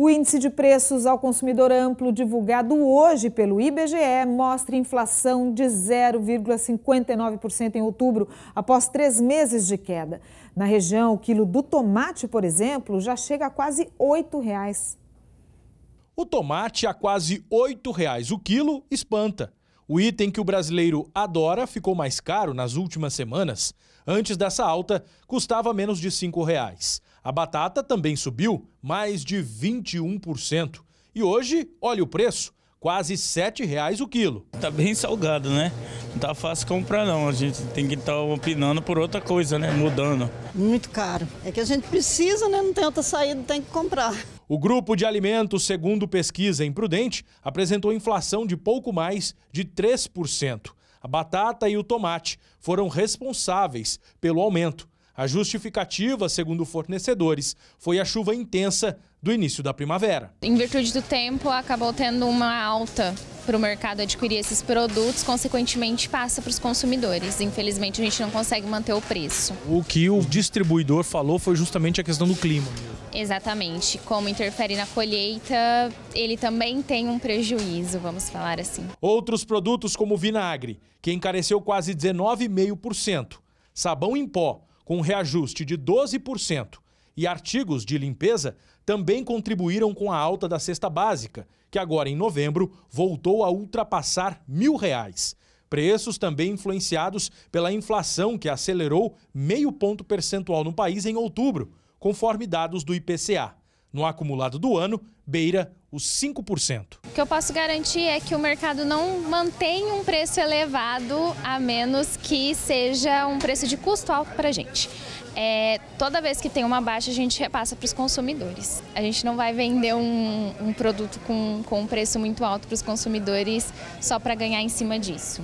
O índice de preços ao consumidor amplo divulgado hoje pelo IBGE mostra inflação de 0,59% em outubro, após três meses de queda. Na região, o quilo do tomate, por exemplo, já chega a quase R$ 8,00. O tomate a quase R$ 8,00 o quilo espanta. O item que o brasileiro adora ficou mais caro nas últimas semanas. Antes dessa alta, custava menos de R$ 5,00. A batata também subiu mais de 21%. E hoje, olha o preço, quase R$ 7,00 o quilo. Está bem salgado, né? Não está fácil comprar não, a gente tem que estar tá opinando por outra coisa, né? Mudando. Muito caro. É que a gente precisa, né? Não tem outra saída, tem que comprar. O grupo de alimentos, segundo pesquisa em Prudente, apresentou inflação de pouco mais de 3%. A batata e o tomate foram responsáveis pelo aumento. A justificativa, segundo fornecedores, foi a chuva intensa do início da primavera. Em virtude do tempo, acabou tendo uma alta para o mercado adquirir esses produtos, consequentemente passa para os consumidores. Infelizmente, a gente não consegue manter o preço. O que o distribuidor falou foi justamente a questão do clima. Exatamente. Como interfere na colheita, ele também tem um prejuízo, vamos falar assim. Outros produtos como vinagre, que encareceu quase 19,5%, sabão em pó, com reajuste de 12%, e artigos de limpeza também contribuíram com a alta da cesta básica, que agora em novembro voltou a ultrapassar mil reais. Preços também influenciados pela inflação que acelerou meio ponto percentual no país em outubro, conforme dados do IPCA. No acumulado do ano, beira os 5%. O que eu posso garantir é que o mercado não mantém um preço elevado, a menos que seja um preço de custo alto para a gente. É, toda vez que tem uma baixa, a gente repassa para os consumidores. A gente não vai vender um, um produto com, com um preço muito alto para os consumidores só para ganhar em cima disso.